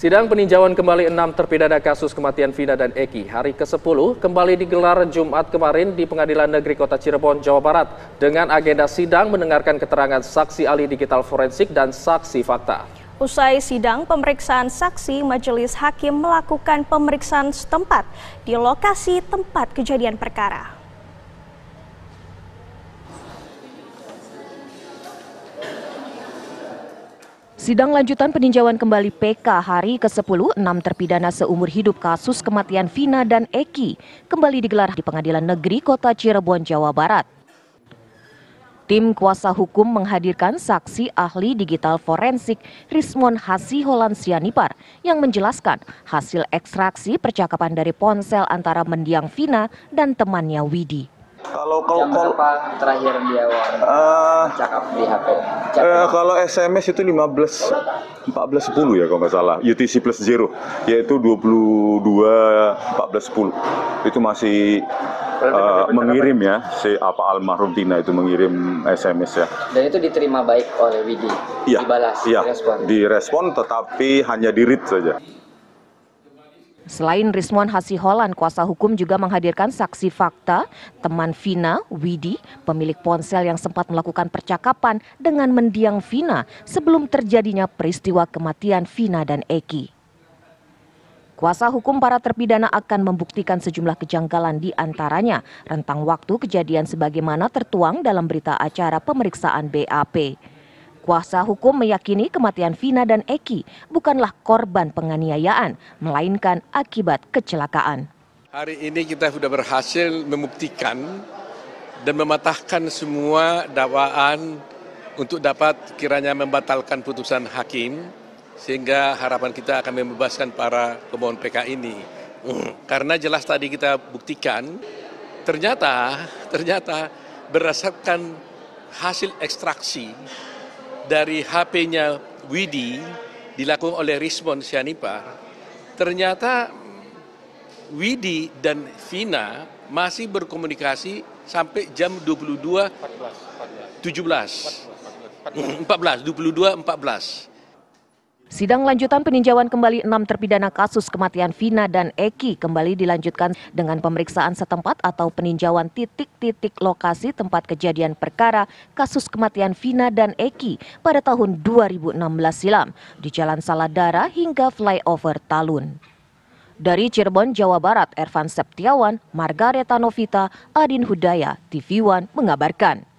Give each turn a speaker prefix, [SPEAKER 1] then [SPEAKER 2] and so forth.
[SPEAKER 1] Sidang peninjauan kembali enam terpidana kasus kematian Vina dan Eki hari ke-10 kembali digelar Jumat kemarin di Pengadilan Negeri Kota Cirebon, Jawa Barat dengan agenda sidang mendengarkan keterangan saksi ahli digital forensik dan saksi fakta.
[SPEAKER 2] Usai sidang pemeriksaan saksi, majelis hakim melakukan pemeriksaan setempat di lokasi tempat kejadian perkara. Sidang lanjutan peninjauan kembali PK hari ke-10, 6 terpidana seumur hidup kasus kematian Vina dan Eki kembali digelar di Pengadilan Negeri Kota Cirebon, Jawa Barat. Tim kuasa hukum menghadirkan saksi ahli digital forensik Rismon Hasiholan Sianipar yang menjelaskan hasil ekstraksi percakapan dari ponsel antara mendiang Vina dan temannya Widi.
[SPEAKER 1] Kalau kalau jam berapa terakhir dia uh, ah. cakap di HP? Eh Uh, kalau SMS itu 15 14 10 ya kalau nggak salah UTC plus zero yaitu 22 14 10 itu masih uh, mengirim ya si apa almarhum Tina itu mengirim SMS ya. Dan itu diterima baik oleh Widi. Iya. Dibalas, ya, direspon. Direspon tetapi hanya di read saja.
[SPEAKER 2] Selain Rismon Hasiholan, kuasa hukum juga menghadirkan saksi fakta teman Vina, Widi, pemilik ponsel yang sempat melakukan percakapan dengan mendiang Vina sebelum terjadinya peristiwa kematian Vina dan Eki. Kuasa hukum para terpidana akan membuktikan sejumlah kejanggalan di antaranya rentang waktu kejadian sebagaimana tertuang dalam berita acara pemeriksaan BAP. Kuasa hukum meyakini kematian Vina dan Eki bukanlah korban penganiayaan, melainkan akibat kecelakaan.
[SPEAKER 1] Hari ini kita sudah berhasil membuktikan dan mematahkan semua dakwaan untuk dapat kiranya membatalkan putusan hakim sehingga harapan kita akan membebaskan para pemohon PK ini. Hmm, karena jelas tadi kita buktikan ternyata ternyata berdasarkan hasil ekstraksi dari HP-nya Widi dilakukan oleh Rismon Sianipa, ternyata Widi dan Vina masih berkomunikasi sampai jam 22 14, 14. 17 14, 14, 14. 14 22 14
[SPEAKER 2] Sidang lanjutan peninjauan kembali enam terpidana kasus kematian Vina dan Eki kembali dilanjutkan dengan pemeriksaan setempat atau peninjauan titik-titik lokasi tempat kejadian perkara kasus kematian Vina dan Eki pada tahun 2016 silam di Jalan Saladara hingga flyover Talun. Dari Cirebon, Jawa Barat, Ervan Septiawan, Margareta Novita, Adin Hudaya, TV One mengabarkan.